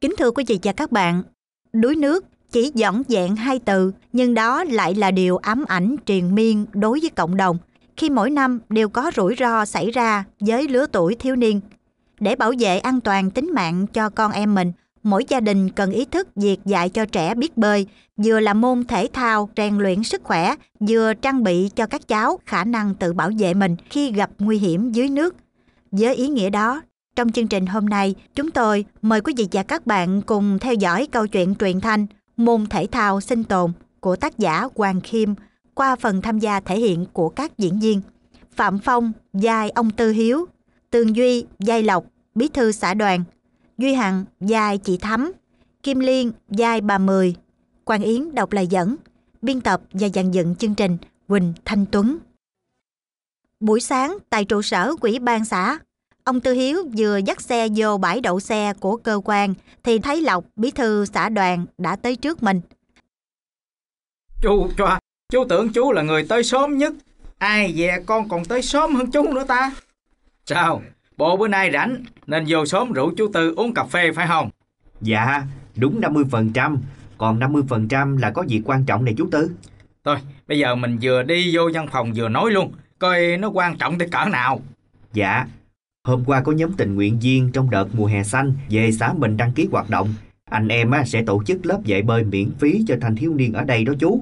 Kính thưa quý vị và các bạn, đuối nước chỉ dõng dạng hai từ nhưng đó lại là điều ám ảnh triền miên đối với cộng đồng khi mỗi năm đều có rủi ro xảy ra với lứa tuổi thiếu niên. Để bảo vệ an toàn tính mạng cho con em mình, mỗi gia đình cần ý thức việc dạy cho trẻ biết bơi, vừa là môn thể thao rèn luyện sức khỏe, vừa trang bị cho các cháu khả năng tự bảo vệ mình khi gặp nguy hiểm dưới nước. Với ý nghĩa đó, trong chương trình hôm nay, chúng tôi mời quý vị và các bạn cùng theo dõi câu chuyện truyền thanh Môn thể thao sinh tồn của tác giả Hoàng Kim qua phần tham gia thể hiện của các diễn viên. Phạm Phong, giai ông Tư Hiếu, Tường Duy, giai Lộc, bí thư xã đoàn, Duy Hằng, giai chị Thắm, Kim Liên, giai bà Mười, Quang Yến đọc lời dẫn, biên tập và dàn dựng chương trình Quỳnh Thanh Tuấn. Buổi sáng tại trụ sở Quỹ ban xã, Ông Tư Hiếu vừa dắt xe vô bãi đậu xe của cơ quan thì thấy Lộc, bí thư xã đoàn đã tới trước mình. Chú choa, chú tưởng chú là người tới sớm nhất. Ai dè con còn tới sớm hơn chú nữa ta. Sao, bộ bữa nay rảnh nên vô sớm rủ chú Tư uống cà phê phải không? Dạ, đúng 50%, còn 50% là có việc quan trọng này chú Tư. Thôi, bây giờ mình vừa đi vô văn phòng vừa nói luôn, coi nó quan trọng tới cỡ nào. Dạ, Hôm qua có nhóm tình nguyện viên trong đợt mùa hè xanh về xã mình đăng ký hoạt động. Anh em sẽ tổ chức lớp dạy bơi miễn phí cho thanh thiếu niên ở đây đó chú.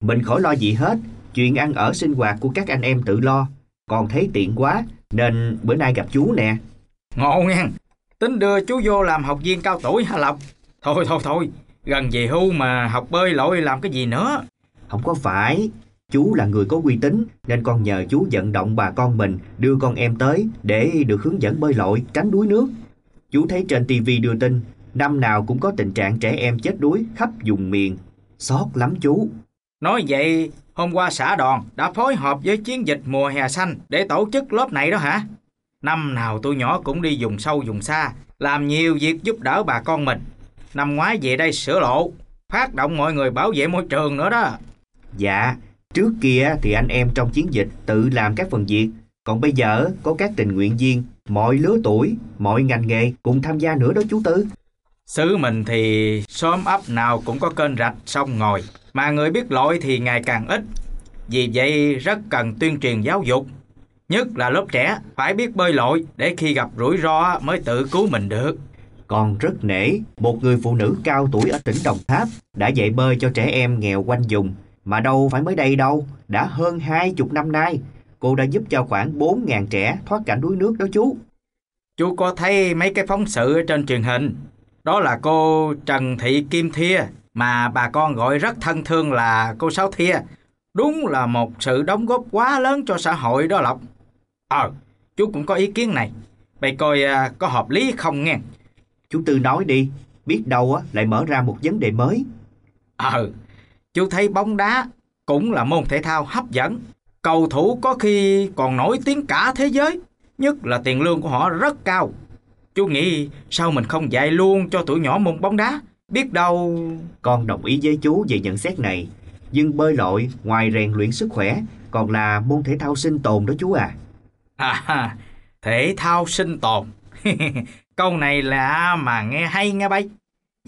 Mình khỏi lo gì hết, chuyện ăn ở sinh hoạt của các anh em tự lo. Còn thấy tiện quá, nên bữa nay gặp chú nè. Ngộ nha, tính đưa chú vô làm học viên cao tuổi hả Lộc? Thôi thôi thôi, gần về hưu mà học bơi lội làm cái gì nữa. Không có phải, Chú là người có uy tín nên con nhờ chú vận động bà con mình đưa con em tới để được hướng dẫn bơi lội, tránh đuối nước. Chú thấy trên tivi đưa tin, năm nào cũng có tình trạng trẻ em chết đuối khắp vùng miền. Xót lắm chú. Nói vậy, hôm qua xã đoàn đã phối hợp với chiến dịch mùa hè xanh để tổ chức lớp này đó hả? Năm nào tôi nhỏ cũng đi vùng sâu vùng xa, làm nhiều việc giúp đỡ bà con mình. Năm ngoái về đây sửa lộ, phát động mọi người bảo vệ môi trường nữa đó. Dạ, Trước kia thì anh em trong chiến dịch tự làm các phần việc, còn bây giờ có các tình nguyện viên, mọi lứa tuổi, mọi ngành nghề cùng tham gia nữa đó chú Tư. Xứ mình thì xóm ấp nào cũng có kênh rạch sông ngòi, mà người biết lội thì ngày càng ít. Vì vậy rất cần tuyên truyền giáo dục, nhất là lớp trẻ phải biết bơi lội để khi gặp rủi ro mới tự cứu mình được. Còn rất nể, một người phụ nữ cao tuổi ở tỉnh Đồng Tháp đã dạy bơi cho trẻ em nghèo quanh vùng mà đâu phải mới đây đâu, đã hơn 20 năm nay, cô đã giúp cho khoảng 4.000 trẻ thoát cảnh đuối nước đó chú. Chú có thấy mấy cái phóng sự trên truyền hình, đó là cô Trần Thị Kim Thia mà bà con gọi rất thân thương là cô Sáu Thia. Đúng là một sự đóng góp quá lớn cho xã hội đó Lộc. Ờ, à, chú cũng có ý kiến này. Vậy coi à, có hợp lý không nghe? Chú Tư nói đi, biết đâu á lại mở ra một vấn đề mới. Ờ, à, chú thấy bóng đá cũng là môn thể thao hấp dẫn. Cầu thủ có khi còn nổi tiếng cả thế giới, nhất là tiền lương của họ rất cao. Chú nghĩ sao mình không dạy luôn cho tuổi nhỏ môn bóng đá, biết đâu... Con đồng ý với chú về nhận xét này, nhưng bơi lội ngoài rèn luyện sức khỏe còn là môn thể thao sinh tồn đó chú à. À, thể thao sinh tồn. Câu này là mà nghe hay nghe bay.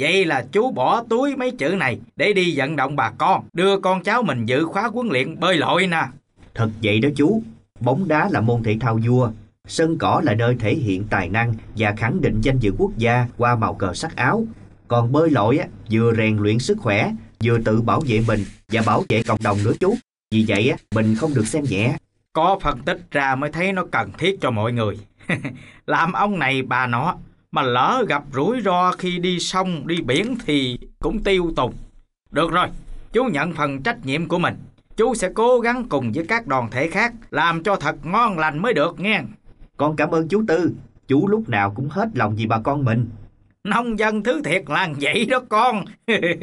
Vậy là chú bỏ túi mấy chữ này để đi vận động bà con, đưa con cháu mình dự khóa huấn luyện bơi lội nè. Thật vậy đó chú, bóng đá là môn thể thao vua, sân cỏ là nơi thể hiện tài năng và khẳng định danh dự quốc gia qua màu cờ sắc áo. Còn bơi lội á, vừa rèn luyện sức khỏe, vừa tự bảo vệ mình và bảo vệ cộng đồng nữa chú. Vì vậy á, mình không được xem nhẹ. Có phân tích ra mới thấy nó cần thiết cho mọi người. Làm ông này bà nó mà lỡ gặp rủi ro khi đi sông đi biển thì cũng tiêu tùng được rồi chú nhận phần trách nhiệm của mình chú sẽ cố gắng cùng với các đoàn thể khác làm cho thật ngon lành mới được nghe con cảm ơn chú tư chú lúc nào cũng hết lòng vì bà con mình nông dân thứ thiệt là vậy đó con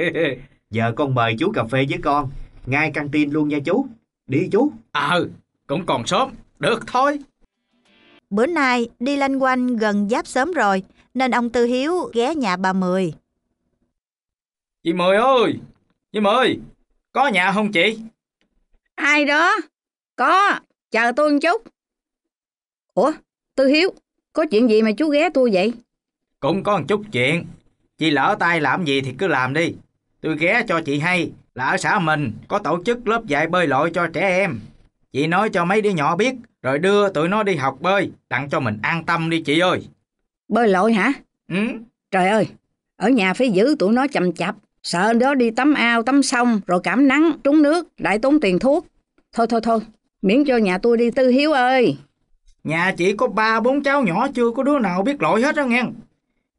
giờ con mời chú cà phê với con ngay căng tin luôn nha chú đi chú ờ à, cũng còn sớm được thôi bữa nay đi lanh quanh gần giáp sớm rồi nên ông Tư Hiếu ghé nhà bà Mười. Chị Mười ơi! Chị Mười! Có nhà không chị? Ai đó? Có! Chờ tôi một chút. Ủa? Tư Hiếu, có chuyện gì mà chú ghé tôi vậy? Cũng có một chút chuyện. Chị lỡ tay làm gì thì cứ làm đi. Tôi ghé cho chị hay là ở xã mình có tổ chức lớp dạy bơi lội cho trẻ em. Chị nói cho mấy đứa nhỏ biết rồi đưa tụi nó đi học bơi, tặng cho mình an tâm đi chị ơi. Bơi lội hả? Ừ. Trời ơi, ở nhà phải giữ tụi nó chậm chạp. Sợ đó đi tắm ao, tắm sông, rồi cảm nắng, trúng nước, lại tốn tiền thuốc. Thôi thôi thôi, miễn cho nhà tôi đi Tư Hiếu ơi. Nhà chỉ có ba bốn cháu nhỏ chưa có đứa nào biết lội hết đó nghe.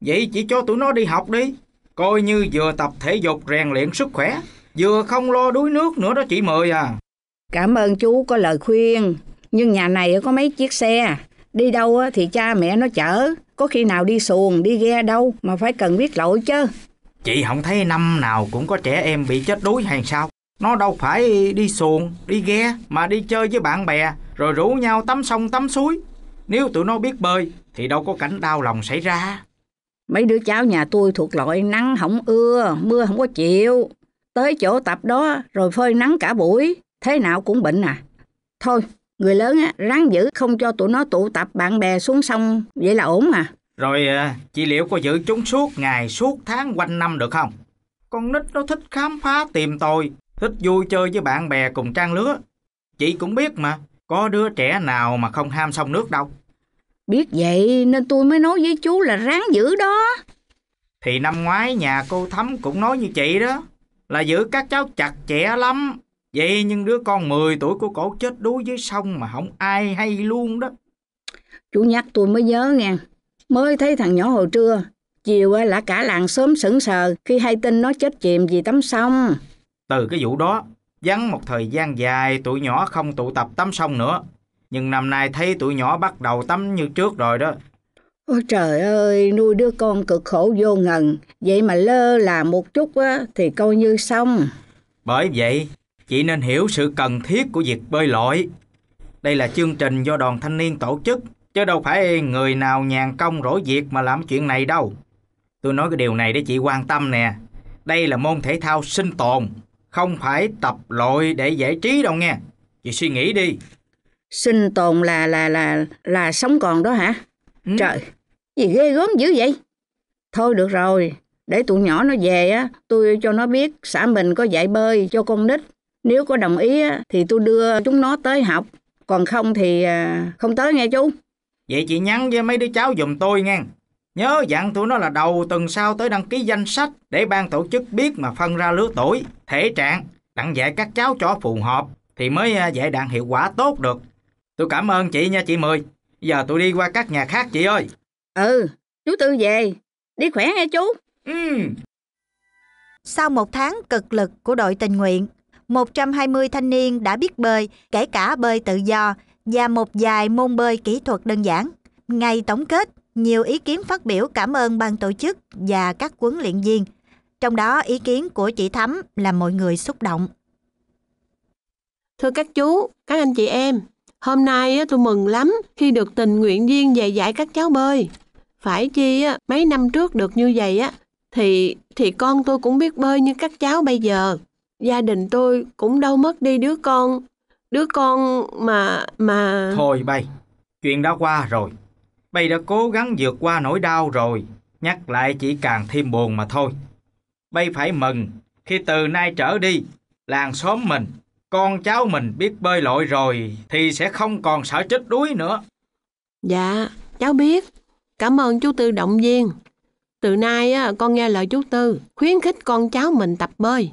Vậy chỉ cho tụi nó đi học đi. Coi như vừa tập thể dục rèn luyện sức khỏe, vừa không lo đuối nước nữa đó chị mời à. Cảm ơn chú có lời khuyên. Nhưng nhà này có mấy chiếc xe, đi đâu thì cha mẹ nó chở, có khi nào đi xuồng, đi ghe đâu mà phải cần biết lỗi chứ. Chị không thấy năm nào cũng có trẻ em bị chết đuối hay sao? Nó đâu phải đi xuồng, đi ghe mà đi chơi với bạn bè rồi rủ nhau tắm sông tắm suối. Nếu tụi nó biết bơi thì đâu có cảnh đau lòng xảy ra. Mấy đứa cháu nhà tôi thuộc loại nắng không ưa, mưa không có chịu. Tới chỗ tập đó rồi phơi nắng cả buổi, thế nào cũng bệnh à. Thôi, người lớn á, ráng giữ không cho tụi nó tụ tập bạn bè xuống sông, vậy là ổn mà Rồi à, chị liệu có giữ chúng suốt ngày, suốt tháng, quanh năm được không? Con nít nó thích khám phá, tìm tòi, thích vui chơi với bạn bè cùng trang lứa. Chị cũng biết mà, có đứa trẻ nào mà không ham sông nước đâu. Biết vậy nên tôi mới nói với chú là ráng giữ đó. Thì năm ngoái nhà cô Thắm cũng nói như chị đó, là giữ các cháu chặt chẽ lắm. Vậy nhưng đứa con 10 tuổi của cổ chết đuối dưới sông mà không ai hay luôn đó. Chú nhắc tôi mới nhớ nghe. Mới thấy thằng nhỏ hồi trưa. Chiều là cả làng sớm sững sờ khi hay tin nó chết chìm vì tắm sông. Từ cái vụ đó, vắng một thời gian dài tụi nhỏ không tụ tập tắm sông nữa. Nhưng năm nay thấy tụi nhỏ bắt đầu tắm như trước rồi đó. Ôi trời ơi, nuôi đứa con cực khổ vô ngần. Vậy mà lơ là một chút á, thì coi như xong. Bởi vậy, chị nên hiểu sự cần thiết của việc bơi lội. Đây là chương trình do đoàn thanh niên tổ chức, chứ đâu phải người nào nhàn công rỗi việc mà làm chuyện này đâu. Tôi nói cái điều này để chị quan tâm nè. Đây là môn thể thao sinh tồn, không phải tập lội để giải trí đâu nghe. Chị suy nghĩ đi. Sinh tồn là là là là sống còn đó hả? Ừ. Trời, gì ghê gớm dữ vậy? Thôi được rồi, để tụi nhỏ nó về á, tôi cho nó biết xã mình có dạy bơi cho con nít nếu có đồng ý thì tôi đưa chúng nó tới học, còn không thì à, không tới nghe chú. Vậy chị nhắn với mấy đứa cháu dùm tôi nghe. Nhớ dặn tụi nó là đầu tuần sau tới đăng ký danh sách để ban tổ chức biết mà phân ra lứa tuổi, thể trạng, đặng dạy các cháu cho phù hợp thì mới à, dạy đặng hiệu quả tốt được. Tôi cảm ơn chị nha chị Mười. Giờ tôi đi qua các nhà khác chị ơi. Ừ, chú Tư về. Đi khỏe nghe chú. Ừ. Sau một tháng cực lực của đội tình nguyện, 120 thanh niên đã biết bơi, kể cả bơi tự do và một vài môn bơi kỹ thuật đơn giản. Ngày tổng kết, nhiều ý kiến phát biểu cảm ơn ban tổ chức và các huấn luyện viên. Trong đó ý kiến của chị Thắm là mọi người xúc động. Thưa các chú, các anh chị em, hôm nay tôi mừng lắm khi được tình nguyện viên dạy dạy các cháu bơi. Phải chi mấy năm trước được như vậy á thì thì con tôi cũng biết bơi như các cháu bây giờ gia đình tôi cũng đâu mất đi đứa con đứa con mà mà thôi bay chuyện đã qua rồi bay đã cố gắng vượt qua nỗi đau rồi nhắc lại chỉ càng thêm buồn mà thôi bay phải mừng khi từ nay trở đi làng xóm mình con cháu mình biết bơi lội rồi thì sẽ không còn sợ chết đuối nữa dạ cháu biết cảm ơn chú tư động viên từ nay con nghe lời chú tư khuyến khích con cháu mình tập bơi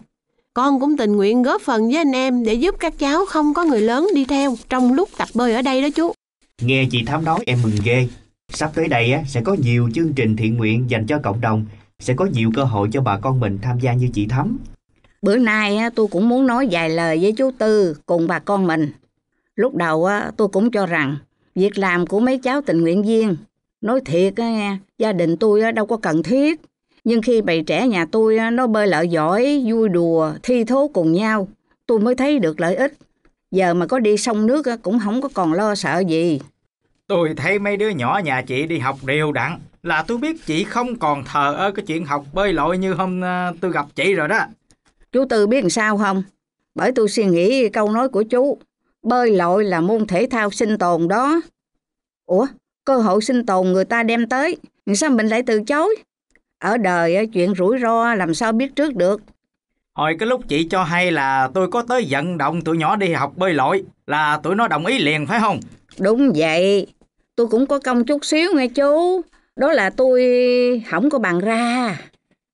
con cũng tình nguyện góp phần với anh em để giúp các cháu không có người lớn đi theo trong lúc tập bơi ở đây đó chú. Nghe chị Thám nói em mừng ghê. Sắp tới đây á, sẽ có nhiều chương trình thiện nguyện dành cho cộng đồng, sẽ có nhiều cơ hội cho bà con mình tham gia như chị Thắm. Bữa nay á, tôi cũng muốn nói vài lời với chú Tư cùng bà con mình. Lúc đầu á, tôi cũng cho rằng việc làm của mấy cháu tình nguyện viên, nói thiệt á, nghe, gia đình tôi á, đâu có cần thiết. Nhưng khi bầy trẻ nhà tôi nó bơi lội giỏi, vui đùa, thi thố cùng nhau, tôi mới thấy được lợi ích. Giờ mà có đi sông nước cũng không có còn lo sợ gì. Tôi thấy mấy đứa nhỏ nhà chị đi học đều đặn là tôi biết chị không còn thờ ơ cái chuyện học bơi lội như hôm à, tôi gặp chị rồi đó. Chú Tư biết làm sao không? Bởi tôi suy nghĩ câu nói của chú, bơi lội là môn thể thao sinh tồn đó. Ủa, cơ hội sinh tồn người ta đem tới, sao mình lại từ chối? Ở đời chuyện rủi ro làm sao biết trước được. Hồi cái lúc chị cho hay là tôi có tới vận động tụi nhỏ đi học bơi lội là tụi nó đồng ý liền phải không? Đúng vậy. Tôi cũng có công chút xíu nghe chú. Đó là tôi không có bằng ra.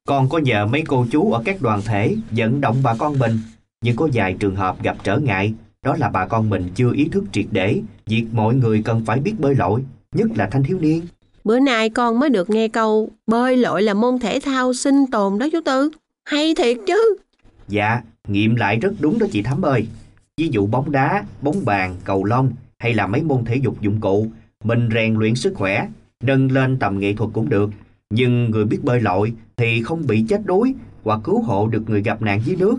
Còn có nhờ mấy cô chú ở các đoàn thể vận động bà con mình. Nhưng có vài trường hợp gặp trở ngại. Đó là bà con mình chưa ý thức triệt để. Việc mọi người cần phải biết bơi lội. Nhất là thanh thiếu niên. Bữa nay con mới được nghe câu bơi lội là môn thể thao sinh tồn đó chú Tư. Hay thiệt chứ. Dạ, nghiệm lại rất đúng đó chị Thắm ơi. Ví dụ bóng đá, bóng bàn, cầu lông hay là mấy môn thể dục dụng cụ, mình rèn luyện sức khỏe, nâng lên tầm nghệ thuật cũng được. Nhưng người biết bơi lội thì không bị chết đuối và cứu hộ được người gặp nạn dưới nước.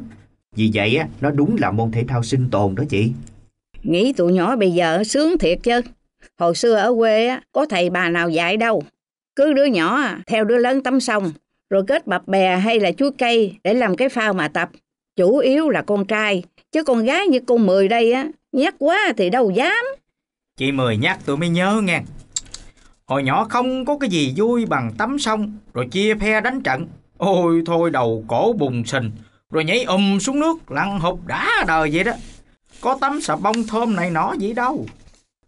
Vì vậy nó đúng là môn thể thao sinh tồn đó chị. Nghĩ tụi nhỏ bây giờ sướng thiệt chứ. Hồi xưa ở quê á, có thầy bà nào dạy đâu. Cứ đứa nhỏ à, theo đứa lớn tắm sông, rồi kết bập bè hay là chuối cây để làm cái phao mà tập. Chủ yếu là con trai, chứ con gái như cô Mười đây á, nhắc quá thì đâu dám. Chị Mười nhắc tôi mới nhớ nghe. Hồi nhỏ không có cái gì vui bằng tắm sông, rồi chia phe đánh trận. Ôi thôi đầu cổ bùng sình, rồi nhảy um xuống nước, lăn hụp đã đời vậy đó. Có tắm xà bông thơm này nọ gì đâu.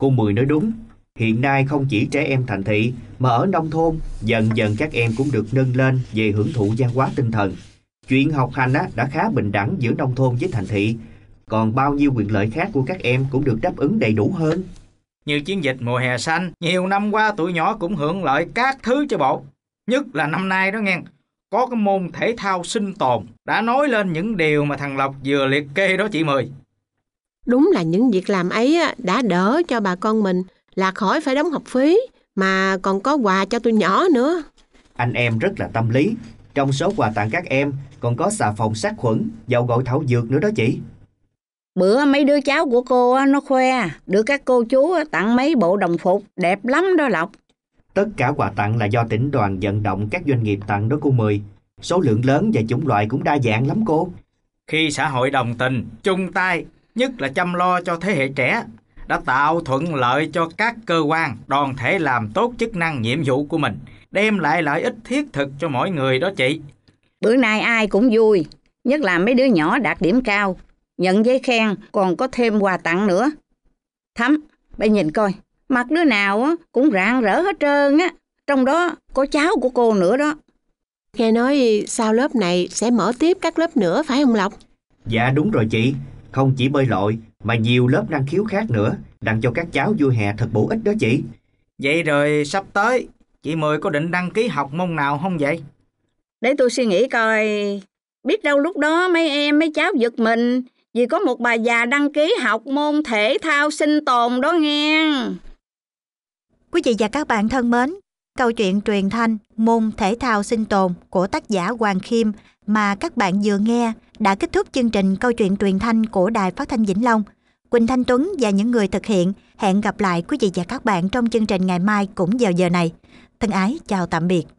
Cô Mười nói đúng, hiện nay không chỉ trẻ em thành thị mà ở nông thôn dần dần các em cũng được nâng lên về hưởng thụ văn hóa tinh thần. Chuyện học hành á, đã khá bình đẳng giữa nông thôn với thành thị, còn bao nhiêu quyền lợi khác của các em cũng được đáp ứng đầy đủ hơn. Như chiến dịch mùa hè xanh, nhiều năm qua tụi nhỏ cũng hưởng lợi các thứ cho bộ. Nhất là năm nay đó nghe, có cái môn thể thao sinh tồn đã nói lên những điều mà thằng Lộc vừa liệt kê đó chị Mười. Đúng là những việc làm ấy đã đỡ cho bà con mình là khỏi phải đóng học phí mà còn có quà cho tôi nhỏ nữa. Anh em rất là tâm lý. Trong số quà tặng các em còn có xà phòng sát khuẩn, dầu gội thảo dược nữa đó chị. Bữa mấy đứa cháu của cô nó khoe được các cô chú tặng mấy bộ đồng phục đẹp lắm đó Lộc. Tất cả quà tặng là do tỉnh đoàn vận động các doanh nghiệp tặng đó cô Mười. Số lượng lớn và chủng loại cũng đa dạng lắm cô. Khi xã hội đồng tình, chung tay nhất là chăm lo cho thế hệ trẻ, đã tạo thuận lợi cho các cơ quan, đoàn thể làm tốt chức năng nhiệm vụ của mình, đem lại lợi ích thiết thực cho mỗi người đó chị. Bữa nay ai cũng vui, nhất là mấy đứa nhỏ đạt điểm cao, nhận giấy khen còn có thêm quà tặng nữa. Thắm, bây nhìn coi, mặt đứa nào cũng rạng rỡ hết trơn á, trong đó có cháu của cô nữa đó. Nghe nói sau lớp này sẽ mở tiếp các lớp nữa phải không Lộc? Dạ đúng rồi chị, không chỉ bơi lội mà nhiều lớp năng khiếu khác nữa, đặng cho các cháu vui hè thật bổ ích đó chị. Vậy rồi sắp tới, chị Mười có định đăng ký học môn nào không vậy? Để tôi suy nghĩ coi, biết đâu lúc đó mấy em mấy cháu giật mình vì có một bà già đăng ký học môn thể thao sinh tồn đó nghe. Quý vị và các bạn thân mến, Câu chuyện truyền thanh môn thể thao sinh tồn của tác giả Hoàng Kim mà các bạn vừa nghe đã kết thúc chương trình câu chuyện truyền thanh của Đài Phát thanh Vĩnh Long. Quỳnh Thanh Tuấn và những người thực hiện hẹn gặp lại quý vị và các bạn trong chương trình ngày mai cũng vào giờ này. Thân ái chào tạm biệt.